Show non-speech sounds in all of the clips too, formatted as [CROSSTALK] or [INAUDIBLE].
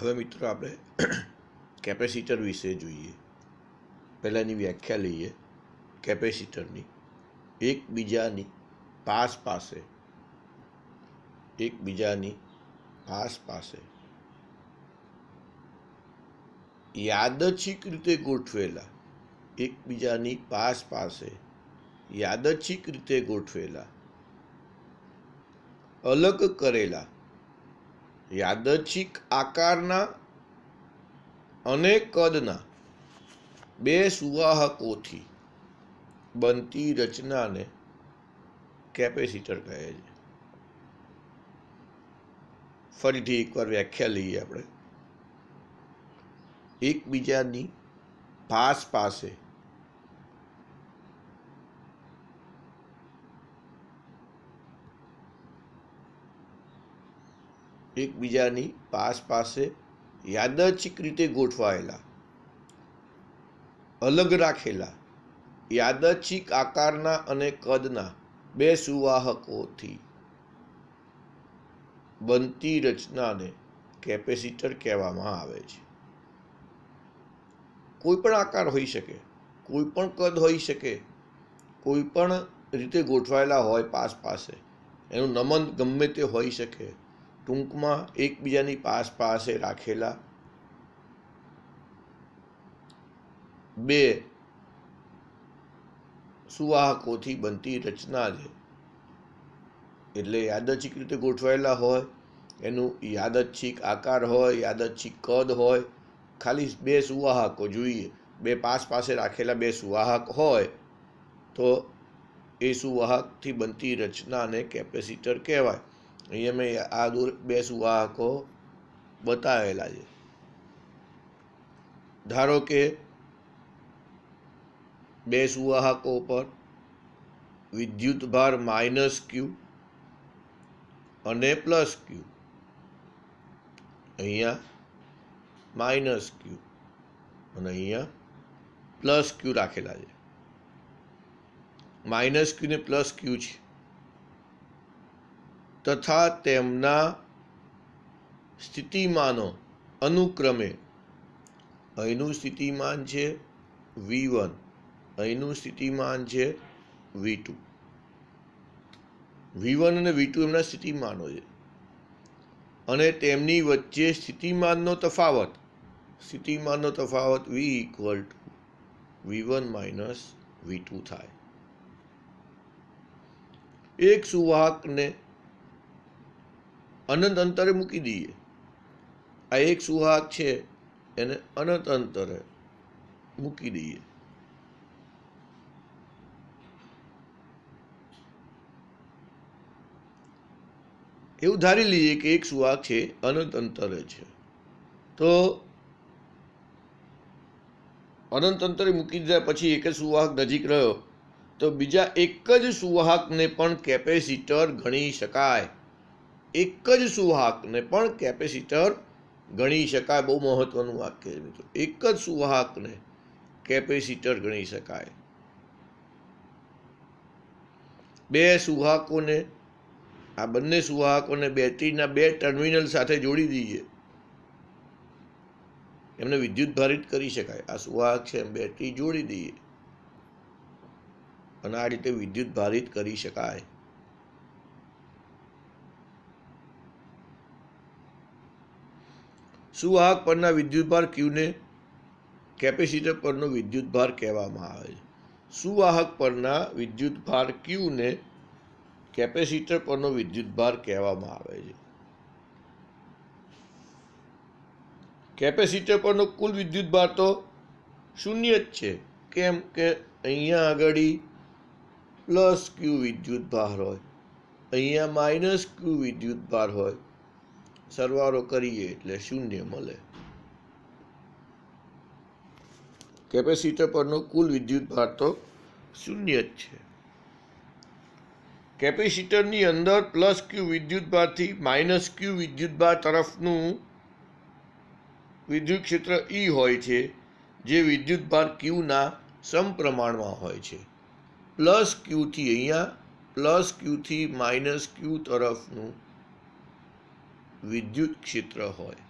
હવે મિત્રો આપણે [CLEARS THROAT] કેપેસિટર વિશે જોઈએ પહેલાંની વ્યાખ્યા લઈએ કેપેસિટરની એકબીજાની પાસ પાસે એકબીજાની પાસ પાસે યાદચ્છિક રીતે ગોઠવેલા એકબીજાની પાસ પાસે યાદચ્છિક રીતે ગોઠવેલા અલગ કરેલા યાદચ્છિક આકારના અને કદના બે સુવાહકોથી બનતી રચનાને કેપેસિટર કહે છે ફરીથી એકવાર વ્યાખ્યા લઈએ આપણે એકબીજાની પાસ પાસે એકબીજાની પાસ પાસે યાદચ્છિક રીતે ગોઠવાયેલા અલગ રાખેલા યાદચ્છિક આકારના અને કદના બે સુવાહકોથી બનતી રચનાને કેપેસિટર કહેવામાં આવે છે કોઈ પણ આકાર હોઈ શકે કોઈ પણ કદ હોઈ શકે કોઈ પણ રીતે ગોઠવાયેલા હોય પાસ પાસે એનું નમન ગમે તે હોઈ શકે ટૂંકમાં એકબીજાની પાસ પાસે રાખેલા બે સુવાહકોથી બનતી રચના છે એટલે યાદચ્છિક રીતે ગોઠવાયેલા હોય એનું યાદચ્છિક આકાર હોય યાદચ્છિક કદ હોય ખાલી બે સુવાહકો જોઈએ બે પાસ પાસે રાખેલા બે સુવાહક હોય તો એ સુવાહકથી બનતી રચનાને કેપેસિટર કહેવાય અહીંયા મેં આ દૂર બે સુવાહકો બતાવેલા છે ધારો કે બે સુવાહકો પર વિદ્યુતભાર માઇનસ ક્યુ અને પ્લસ ક્યુ અહીંયા માઇનસ ક્યુ અને અહીંયા પ્લસ ક્યુ રાખેલા છે માઇનસ ક્યુ ને પ્લસ ક્યુ છે તથા તેમના સ્થિતિમાનો અનુક્રમે અહીંનું સ્થિતિમાન છે વી વન અહીંનું સ્થિતિમાન છે વી ટુ વી વન અને વી ટુ એમના સ્થિતિમાનો છે અને તેમની વચ્ચે સ્થિતિમાનનો તફાવત સ્થિતિમાનનો તફાવત V equal to V one minus V two થાય એક સુવાહકને અનંત અંતરે મૂકી દઈએ આ એક સુહાગ છે એને અનંત અંતરે મૂકી દઈએ એવું ધારી લઈએ કે એક સુહાગ છે અનંત અંતરે છે તો અનંત અંતરે મૂકી દીધા પછી એક જ સુવાહક નજીક રહ્યો તો બીજા એક જ સુવાહકને પણ કેપેસિટર ગણી શકાય એક જ સુવાહકને પણ કેપેસિટર ગણી શકાય બહુ મહત્વનું વાક્ય છે મિત્રો એક જ સુવાહકને કેપેસિટર ગણી શકાય બે સુવાહકોને આ બંને સુવાહકોને બેટરીના બે ટર્મિનલ સાથે જોડી દઈએ એમને વિદ્યુત ભારિત કરી શકાય આ સુવાહક છે એમ બેટરી જોડી દઈએ અને આ રીતે વિદ્યુત ભારિત કરી શકાય સુવાહક પરના વિદ્યુતભાર ક્યુને કેપેસિટર પરનો વિદ્યુતભાર કહેવામાં આવે છે સુવાહક પરના વિદ્યુતભાર ક્યુને કેપેસિટર પરનો વિદ્યુતભાર કહેવામાં આવે છે કેપેસિટર પરનો કુલ વિદ્યુતભાર તો શૂન્ય જ છે કેમ કે અહીંયા આગળ પ્લસ ક્યુ વિદ્યુતભાર હોય અહીંયા માઇનસ ક્યુ વિદ્યુતભાર હોય સરવારો કરીએ એટલે શૂન્ય મળે કેપેસિટર પરનો કુલ વિદ્યુતભાર તો શૂન્ય જ છે કેપેસિટરની અંદર પ્લસ ક્યુ વિદ્યુતભારથી માઇનસ ક્યુ વિદ્યુતભાર તરફનું વિદ્યુત ક્ષેત્ર ઈ e હોય છે જે વિદ્યુતભાર ક્યુના સમપ્રમાણમાં હોય છે પ્લસ ક્યુથી અહીંયા પ્લસ ક્યુથી માઇનસ ક્યુ તરફનું વિદ્યુત ક્ષેત્ર હોય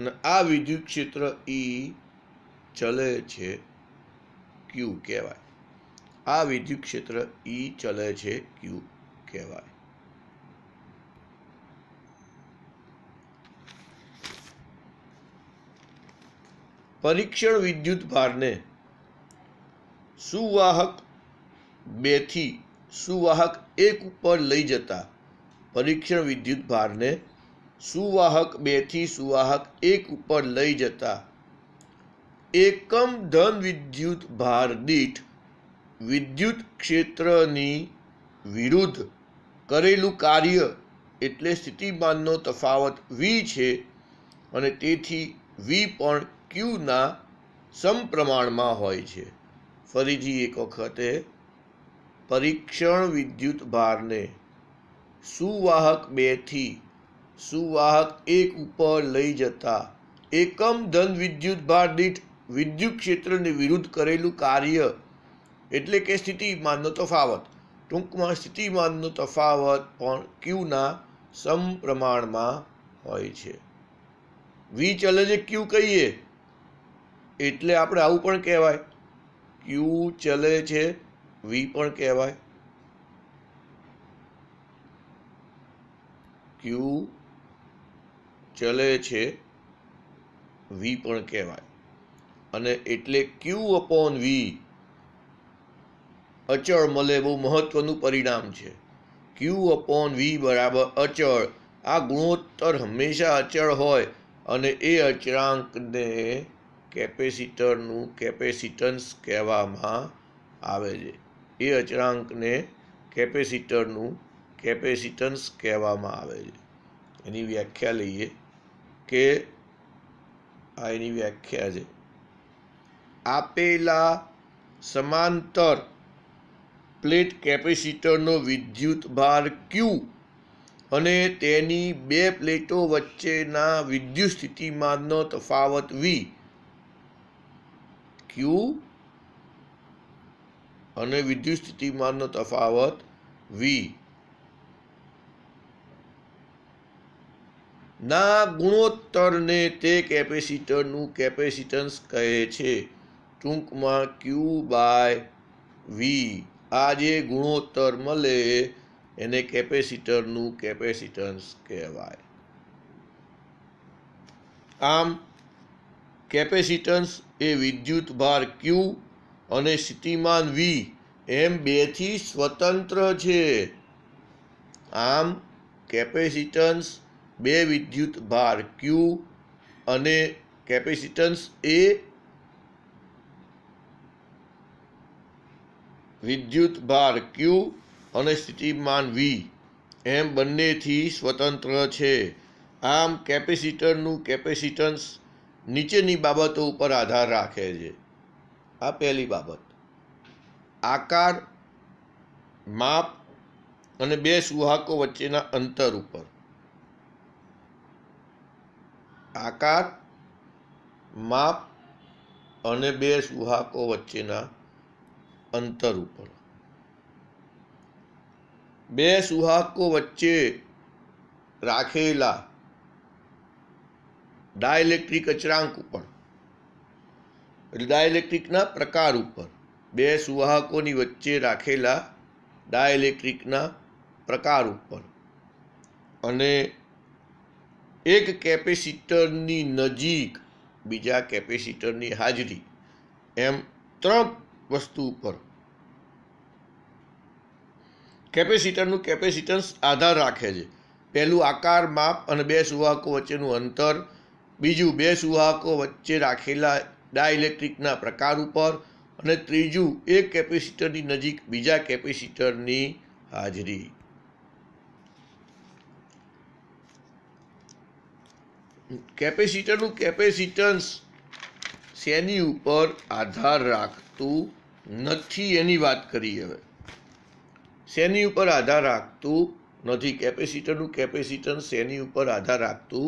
અને આ વિદ્યુત ક્ષેત્ર એ e ચલે છે ક્યુ કહેવાય આ વિદ્યુત ક્ષેત્ર એ e ચલે છે ક્યુ કહેવાય પરીક્ષણ વિદ્યુત ભારને સુવાહક બેથી સુવાહક એક ઉપર લઈ જતા પરીક્ષણ વિદ્યુત ભારને સુવાહક બેથી સુવાહક એક ઉપર લઈ જતા એકમ ધન વિદ્યુત ભાર દીઠ વિદ્યુત ક્ષેત્રની વિરુદ્ધ કરેલું કાર્ય એટલે સ્થિતિમાનનો તફાવત વી છે અને તેથી વી પણ ક્યુના સમપ્રમાણમાં હોય છે ફરીથી એક વખતે પરીક્ષણ વિદ્યુત ભારને સુવાહક બેથી સુવાહક એક ઉપર લઈ જતા એકમ ધન વિદ્યુત ભાર દીઠ વિદ્યુત ક્ષેત્રને વિરુદ્ધ કરેલું કાર્ય એટલે કે સ્થિતિમાનનો તફાવત ટૂંકમાં સ્થિતિમાનનો તફાવત પણ ક્યુના સમપ્રમાણમાં હોય છે વી ચલે જે ક્યુ કહીએ એટલે આપણે આવું પણ કહેવાય ક્યુ ચલે છે વી પણ કહેવાય ક્યુ ચલે છે વી પણ કહેવાય અને એટલે ક્યુ અપોન વી અચળ મળે બહુ મહત્વનું પરિણામ છે ક્યુ અપોન વી બરાબર અચળ આ ગુણોત્તર હંમેશા અચળ હોય અને એ અચળાંકને કેપેસિટરનું કેપેસિટન્સ કહેવામાં આવે છે એ અચળાંકને કેપેસિટરનું કેપેસિટન્સ કહેવામાં આવે છે એની વ્યાખ્યા લઈએ કે આ એની વ્યાખ્યા છે આપેલા સમાંતર પ્લેટ કેપેસિટરનો વિદ્યુતભાર ક્યુ અને તેની બે પ્લેટો વચ્ચેના વિદ્યુત સ્થિતિમાનનો તફાવત વી ક્યુ અને વિદ્યુત સ્થિતિમાનનો તફાવત વી ના ગુણોત્તરને તે કેપેસિટરનું કેપેસિટન્સ કહે છે ટૂંકમાં ક્યુ બાય વી આ જે ગુણોત્તર મળે એને કેપેસિટરનું કેપેસિટન્સ કહેવાય આમ કેપેસિટન્સ એ વિદ્યુત ભાર ક્યુ અને સ્થિતિમાન વી એમ બેથી સ્વતંત્ર છે આમ કેપેસિટન્સ બે વિદ્યુત ભાર ક્યુ અને કેપેસિટન્સ એ વિદ્યુત ભાર ક્યુ અને સ્થિતિમાન વી એમ બંનેથી સ્વતંત્ર છે આમ કેપેસિટરનું કેપેસિટન્સ નીચેની બાબતો ઉપર આધાર રાખે છે આ પહેલી બાબત આકાર માપ અને બે સુહાકો વચ્ચેના અંતર ઉપર આકાર માપ અને બે સુહાકો વચ્ચેના અંતર ઉપર બે સુહાકો વચ્ચે રાખેલા ડાયલેક્ટ્રિક અચરાંક ઉપર એટલે ડાયલેક્ટ્રિકના પ્રકાર ઉપર બે સુવાહકોની વચ્ચે રાખેલા ડાયલેક્ટ્રિકના પ્રકાર ઉપર અને એક કેપેસિટરની નજીક બીજા કેપેસિટરની હાજરી એમ ત્રણ વસ્તુ ઉપર કેપેસિટરનું કેપેસિટન્સ આધાર રાખે છે પહેલું આકાર માપ અને બે સુવાહકો વચ્ચેનું અંતર બીજું બે સુવાહકો વચ્ચે રાખેલા ડાઇલેક્ટ્રિકના પ્રકાર ઉપર અને ત્રીજું એક કેપેસિટરની નજીક બીજા કેપેસિટરની હાજરી કેપેસિટરનું કેપેસિટન્સ શેની ઉપર આધાર રાખતું નથી એની વાત કરી હવે શેની ઉપર આધાર રાખતું નથી કેપેસિટરનું કેપેસિટન્સ શેની ઉપર આધાર રાખતું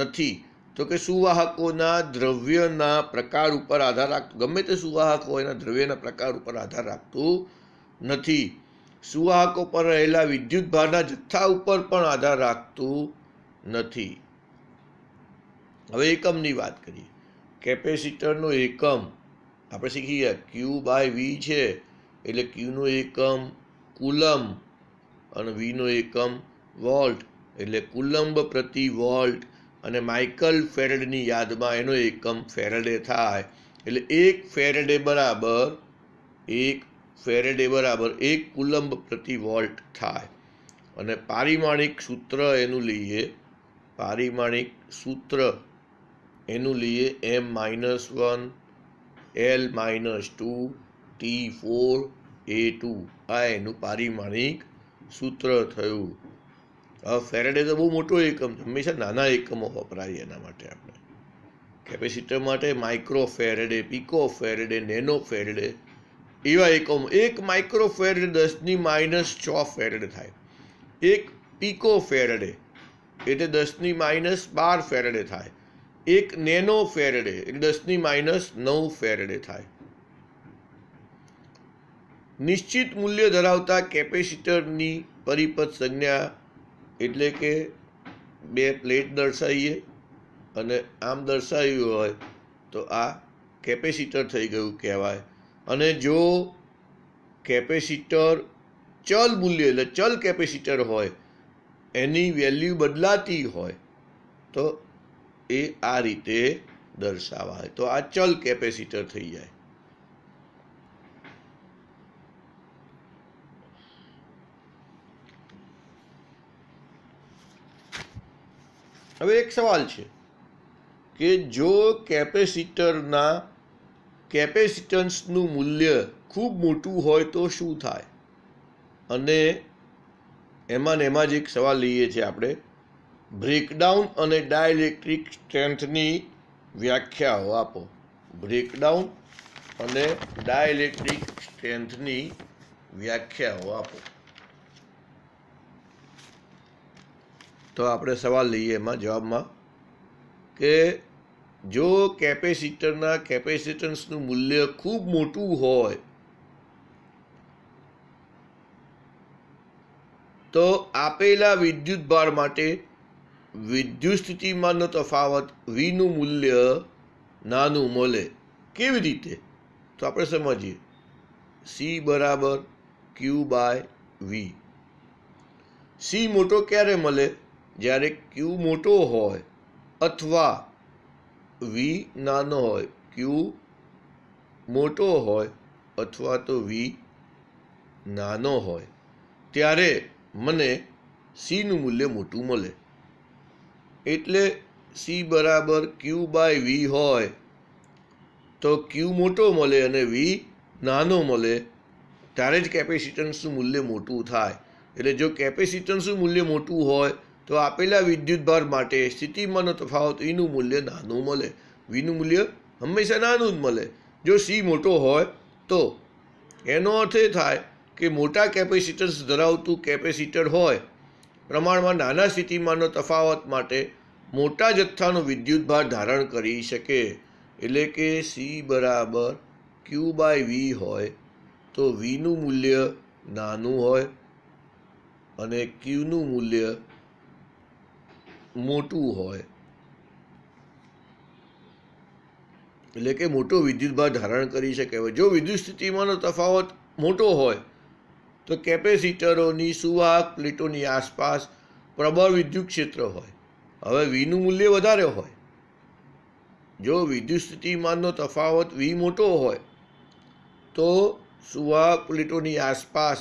નથી તો કે સુવાહકોના દ્રવ્યના પ્રકાર ઉપર આધાર રાખતું ગમે તે સુવાહકો એના દ્રવ્યના પ્રકાર ઉપર આધાર રાખતું નથી સુવાહકો પર રહેલા વિદ્યુતભારના જથ્થા ઉપર પણ આધાર રાખતું નથી હવે એકમની વાત કરીએ કેપેસિટરનો એકમ આપણે શીખી ગયા ક્યુ બાય વી છે એટલે ક્યુનો એકમ કુલમ અને વીનો એકમ વોલ્ટ એટલે કુલંબ પ્રતિ વોલ્ટ અને માઇકલ ફેરેડની યાદમાં એનો એકમ ફેરેડે થાય એટલે એક ફેરડે બરાબર એક ફેરેડે બરાબર એક કુલંબ પ્રતિ વોલ્ટ થાય અને પારિમાણિક સૂત્ર એનું લઈએ પારિમાણિક સૂત્ર એનું લઈએ M minus one L minus two T four A two આ એનું પારિમાણિક સૂત્ર થયું હવે ફેરેડે તો બહુ મોટો એકમ છે હંમેશા નાના એકમો વપરાય એના માટે આપણે કેપેસિટર માટે micro farad pico farad nano farad એવા એકમ એક માઇક્રો ફેરેડે દસની માઇનસ છ ફેરેડે થાય એક પીકો ફેરેડે એટલે દસની માઇનસ બાર ફેરેડે થાય એક નેનો ફેરડે એટલે દસની માઇનસ નવ ફેરડે થાય નિશ્ચિત મૂલ્ય ધરાવતા કેપેસિટરની પરિપથ સંજ્ઞા એટલે કે બે પ્લેટ દર્શાવીએ અને આમ દર્શાવ્યું હોય તો આ કેપેસિટર થઈ ગયું કહેવાય અને જો કેપેસિટર ચલ મૂલ્ય એટલે ચલ કેપેસિટર હોય એની વેલ્યુ બદલાતી હોય તો એ આ રીતે દર્શાવાય તો આ ચલ કેપેસિટર થઈ જાય હવે એક સવાલ છે કે જો કેપેસિટરના કેપેસિટન્સનું મૂલ્ય ખૂબ મોટું હોય તો શું થાય અને એમાં ને એમાં જ એક સવાલ લઈએ છીએ આપણે બ્રેકડાઉન અને ડાયલેક્ટ્રિક સ્ટ્રેન્થની વ્યાખ્યાઓ આપો બ્રેકડાઉન અને ડાયલેક્ટ્રિક સ્ટ્રેન્થની વ્યાખ્યાઓ આપો તો આપણે સવાલ લઈએ એમાં જવાબમાં કે જો કેપેસિટરના કેપેસિટન્સનું મૂલ્ય ખૂબ મોટું હોય તો આપેલા વિદ્યુતભાર માટે વિદ્યુત સ્થિતિમાનનો તફાવત વીનું મૂલ્ય નાનું મળે કેવી રીતે તો આપણે સમજીએ સી બરાબર ક્યુ બાય વી સી મોટો ક્યારે મળે જ્યારે ક્યુ મોટો હોય અથવા વી નાનો હોય ક્યુ મોટો હોય અથવા તો વી નાનો હોય ત્યારે મને સીનું મૂલ્ય મોટું મળે એટલે સી બરાબર ક્યુ બાય વી હોય તો ક્યુ મોટો મળે અને વી નાનો મળે ત્યારે જ કેપેસિટન્સનું મૂલ્ય મોટું થાય એટલે જો કેપેસિટન્સનું મૂલ્ય મોટું હોય તો આપેલા વિદ્યુતભાર માટે સ્થિતિમાંનો તફાવત ઈનું e મૂલ્ય નાનું મળે વીનું મૂલ્ય હંમેશા નાનું જ મળે જો સી મોટો હોય તો એનો અર્થ એ થાય કે મોટા કેપેસિટન્સ ધરાવતું કેપેસિટર હોય પ્રમાણમાં નાના સ્થિતિમાનનો તફાવત માટે મોટા જથ્થાનો ભાર ધારણ કરી શકે એટલે કે સી બરાબર ક્યુ બાય વી હોય તો વીનું મૂલ્ય નાનું હોય અને ક્યુનું મૂલ્ય મોટું હોય એટલે કે મોટો ભાર ધારણ કરી શકે જો વિદ્યુત સ્થિતિમાંનો તફાવત મોટો હોય તો કેપેસિટરોની સુવાહક પ્લેટોની આસપાસ પ્રબળ વિદ્યુત ક્ષેત્ર હોય હવે વીનું મૂલ્ય વધારે હોય જો વિદ્યુત સ્થિતિમાનનો તફાવત વી મોટો હોય તો સુવાહક પ્લેટોની આસપાસ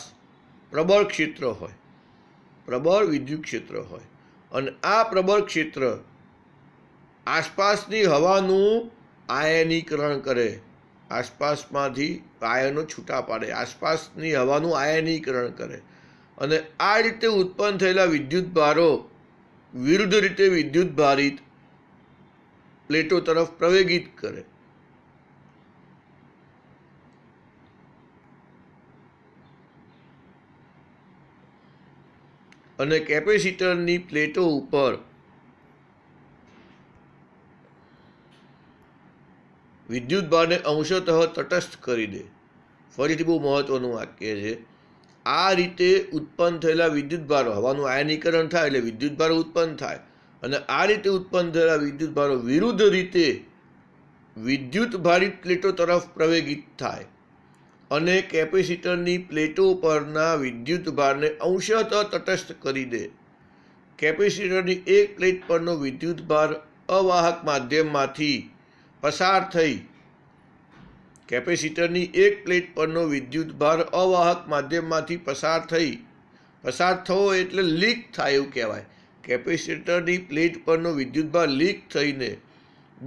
પ્રબળ ક્ષેત્ર હોય પ્રબળ વિદ્યુત ક્ષેત્ર હોય અને આ પ્રબળ ક્ષેત્ર આસપાસની હવાનું આયનીકરણ કરે આસપાસમાંથી આયનો છૂટા પાડે આસપાસની હવાનું આયનીકરણ કરે અને આ રીતે ઉત્પન્ન થયેલા વિદ્યુતભારો વિરુદ્ધ રીતે વિદ્યુત વિદ્યુતભારિત પ્લેટો તરફ પ્રવેગિત કરે અને કેપેસિટરની પ્લેટો ઉપર વિદ્યુત ભારને અંશતઃ તટસ્થ કરી દે ફરીથી બહુ મહત્ત્વનું વાક્ય છે આ રીતે ઉત્પન્ન થયેલા વિદ્યુત ભારો હવાનું આયનીકરણ થાય એટલે વિદ્યુત ભાર ઉત્પન્ન થાય અને આ રીતે ઉત્પન્ન થયેલા વિદ્યુત ભારો વિરુદ્ધ રીતે વિદ્યુત ભારિત પ્લેટો તરફ પ્રવેગિત થાય અને કેપેસિટરની પ્લેટો પરના વિદ્યુત ભારને અંશતઃ તટસ્થ કરી દે કેપેસિટરની એક પ્લેટ પરનો વિદ્યુત ભાર અવાહક માધ્યમમાંથી પસાર થઈ કેપેસિટરની એક પ્લેટ પરનો વિદ્યુત ભાર અવાહક માધ્યમમાંથી પસાર થઈ પસાર થવો એટલે લીક થાય એવું કહેવાય કેપેસિટરની પ્લેટ પરનો વિદ્યુત ભાર લીક થઈને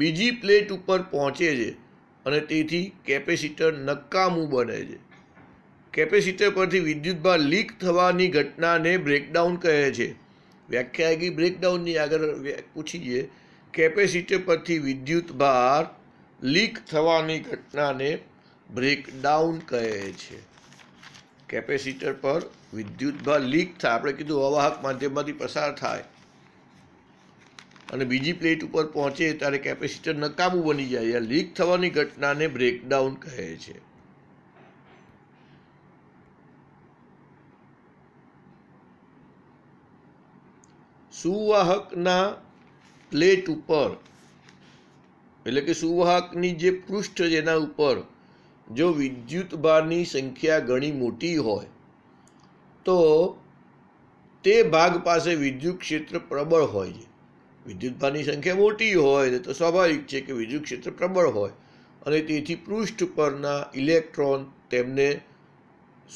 બીજી પ્લેટ ઉપર પહોંચે છે અને તેથી કેપેસિટર નકામું બને છે કેપેસિટર પરથી વિદ્યુતભાર લીક થવાની ઘટનાને બ્રેકડાઉન કહે છે વ્યાખ્યાયિકી બ્રેકડાઉનની આગળ પૂછીએ કેપેસિટર પરથી વિદ્યુત ભાર લીક થવાની ઘટનાને બ્રેકડાઉન કહે છે કેપેસિટર પર વિદ્યુત ભાર લીક થાય આપણે કીધું અવાહક માધ્યમમાંથી પસાર થાય અને બીજી પ્લેટ ઉપર પહોંચે ત્યારે કેપેસિટર નકામું બની જાય લીક થવાની ઘટનાને બ્રેકડાઉન કહે છે સુવાહકના પ્લેટ ઉપર એટલે કે સુવાહકની જે પૃષ્ઠ જેના ઉપર જો વિદ્યુતભારની સંખ્યા ઘણી મોટી હોય તો તે ભાગ પાસે વિદ્યુત ક્ષેત્ર પ્રબળ હોય છે વિદ્યુતભારની સંખ્યા મોટી હોય તો સ્વાભાવિક છે કે વિદ્યુત ક્ષેત્ર પ્રબળ હોય અને તેથી પૃષ્ઠ પરના ઇલેક્ટ્રોન તેમને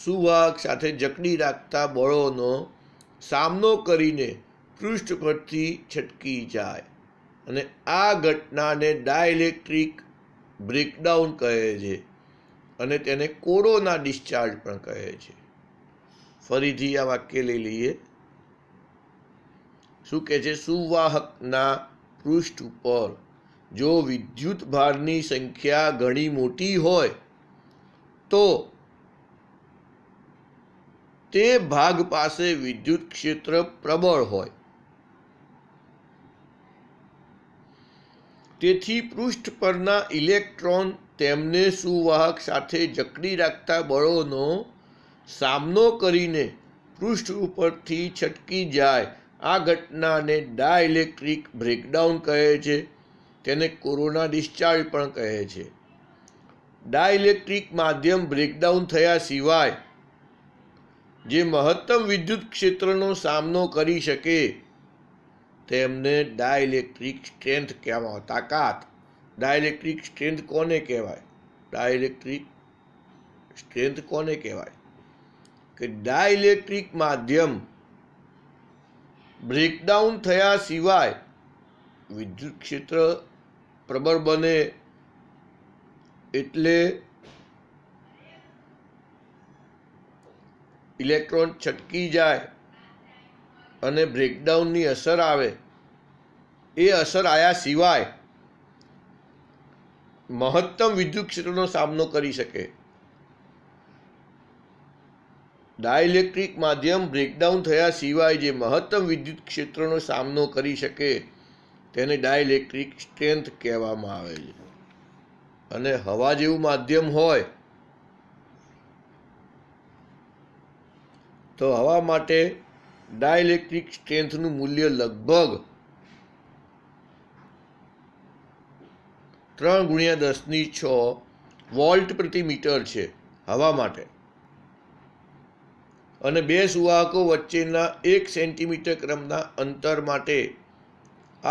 સુવાહક સાથે જકડી રાખતા બળોનો સામનો કરીને પૃષ્ઠ ઘટથી છટકી જાય અને આ ઘટનાને ડાયલેક્ટ્રિક બ્રેકડાઉન કહે છે અને તેને કોરોના ડિસ્ચાર્જ પણ કહે છે ફરીથી આ વાક્ય લઈ લઈએ શું કહે છે સુવાહકના પૃષ્ઠ ઉપર જો વિદ્યુત ભારની સંખ્યા ઘણી મોટી હોય તો તે ભાગ પાસે વિદ્યુત ક્ષેત્ર પ્રબળ હોય તેથી પૃષ્ઠ પરના ઇલેક્ટ્રોન તેમને સુવાહક સાથે જકડી રાખતા બળોનો સામનો કરીને પૃષ્ઠ ઉપરથી છટકી જાય આ ઘટનાને ડાઇલેક્ટ્રિક બ્રેકડાઉન કહે છે તેને કોરોના ડિસ્ચાર્જ પણ કહે છે ડાઇલેક્ટ્રિક માધ્યમ બ્રેકડાઉન થયા સિવાય જે મહત્તમ વિદ્યુત ક્ષેત્રનો સામનો કરી શકે તેમને ડાયલેક્ટ્રિક સ્ટ્રેન્થ કહેવામાં તાકાત ડાયલેક્ટ્રિક સ્ટ્રેન્થ કોને કહેવાય ડાયલેક્ટ્રિક સ્ટ્રેન્થ કોને કહેવાય કે ડાયલેક્ટ્રિક માધ્યમ બ્રેકડાઉન થયા સિવાય વિદ્યુત ક્ષેત્ર પ્રબળ બને એટલે ઇલેક્ટ્રોન છટકી જાય અને બ્રેકડાઉનની અસર આવે એ અસર આવ્યા સિવાય મહત્તમ વિદ્યુત ક્ષેત્રનો સામનો કરી શકે ડાયલેક્ટ્રિક માધ્યમ બ્રેકડાઉન થયા સિવાય જે મહત્તમ વિદ્યુત ક્ષેત્રનો સામનો કરી શકે તેને ડાયલેક્ટ્રિક સ્ટ્રેન્થ કહેવામાં આવે છે અને હવા જેવું માધ્યમ હોય તો હવા માટે ડાયલેક્ટ્રિક સ્ટ્રેન્થનું મૂલ્ય લગભગ ત્રણ ગુણ્યા દસની છ વોલ્ટ પ્રતિ મીટર છે હવા માટે અને બે સુવાહકો વચ્ચેના એક સેન્ટીમીટર ક્રમના અંતર માટે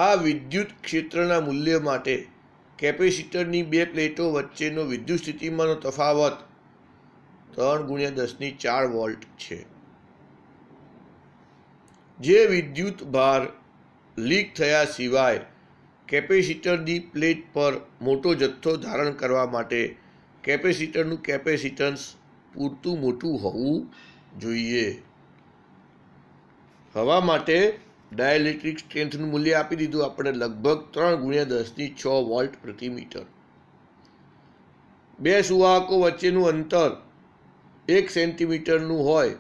આ વિદ્યુત ક્ષેત્રના મૂલ્ય માટે કેપેસિટરની બે પ્લેટો વચ્ચેનો વિદ્યુત સ્થિતિમાનનો તફાવત ત્રણ ગુણ્યા દસની ચાર વોલ્ટ છે જે વિદ્યુત ભાર લીક થયા સિવાય કેપેસિટરની પ્લેટ પર મોટો જથ્થો ધારણ કરવા માટે કેપેસિટરનું કેપેસિટન્સ પૂરતું મોટું હોવું જોઈએ હવા માટે ડાયલેક્ટ્રિક સ્ટ્રેન્થનું મૂલ્ય આપી દીધું આપણે લગભગ ત્રણ ગુણ્યા દસની છ વોલ્ટ પ્રતિ મીટર બે સુવાહકો વચ્ચેનું અંતર એક સેન્ટીમીટરનું હોય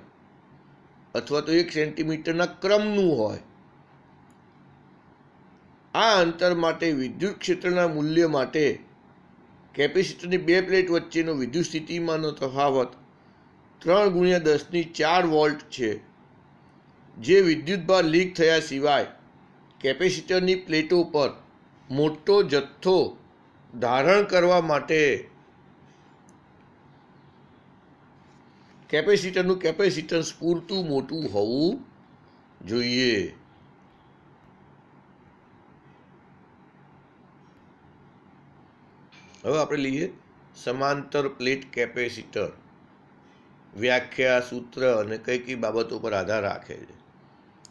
અથવા તો એક સેન્ટીમીટરના ક્રમનું હોય આ અંતર માટે વિદ્યુત ક્ષેત્રના મૂલ્ય માટે કેપેસિટરની બે પ્લેટ વચ્ચેનો વિદ્યુત સ્થિતિમાંનો તફાવત ત્રણ ગુણ્યા દસની ચાર વોલ્ટ છે જે વિદ્યુતભાર લીક થયા સિવાય કેપેસિટરની પ્લેટો પર મોટો જથ્થો ધારણ કરવા માટે કેપેસિટરનું કેપેસિટન્સ પૂરતું મોટું હોવું જોઈએ હવે આપણે લઈએ સમાંતર પ્લેટ કેપેસિટર વ્યાખ્યા સૂત્ર અને કઈ કઈ બાબતો પર આધાર રાખે છે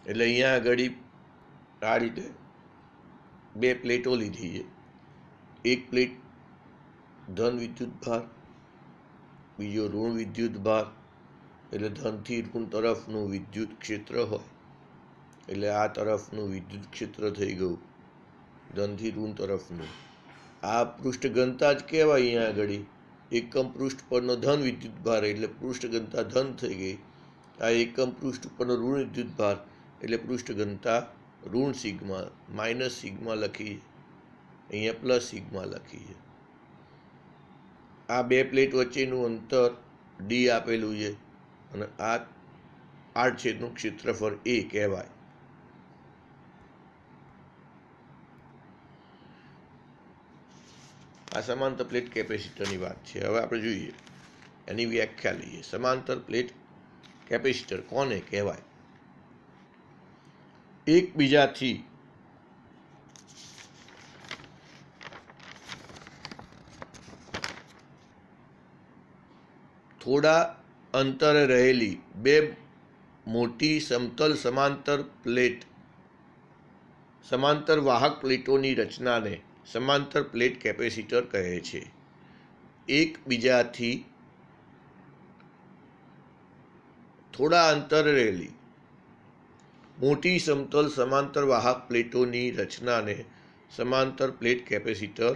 એટલે અહીંયા આગળ આ રીતે બે પ્લેટો લીધી છે એક પ્લેટ ધન વિદ્યુત ભાર બીજો ઋણ વિદ્યુત ભાર એટલે ધનથી ઋણ તરફનું વિદ્યુત ક્ષેત્ર હોય એટલે આ તરફનું વિદ્યુત ક્ષેત્ર થઈ ગયું ધનથી ઋણ તરફનું આ પૃષ્ઠ જ કહેવાય અહીંયા આગળ એકમ પૃષ્ઠ પરનો ધન વિદ્યુત ભાર એટલે પૃષ્ઠ ધન થઈ ગઈ આ એકમ પૃષ્ઠ પરનો ઋણ વિદ્યુત ભાર એટલે પૃષ્ઠ ઘનતા ઋણ સિગમાં માઇનસ સિગમાં લખી અહીંયા પ્લસ સિગમાં લખી છે આ બે પ્લેટ વચ્ચેનું અંતર ડી આપેલું છે અને આ આઠ છેદનું ક્ષેત્રફળ એ કહેવાય આ સમાંતર પ્લેટ કેપેસિટરની વાત છે હવે આપણે જોઈએ એની વ્યાખ્યા લઈએ સમાંતર પ્લેટ કેપેસિટર કોને કહેવાય એકબીજાથી થોડા અંતરે રહેલી બે મોટી સમતલ સમાંતર પ્લેટ સમાંતર વાહક પ્લેટોની રચનાને સમાંતર પ્લેટ કેપેસિટર કહે છે એકબીજાથી થોડા અંતરે રહેલી મોટી સમતલ સમાંતર વાહક પ્લેટોની રચનાને સમાંતર પ્લેટ કેપેસિટર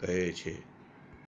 કહે છે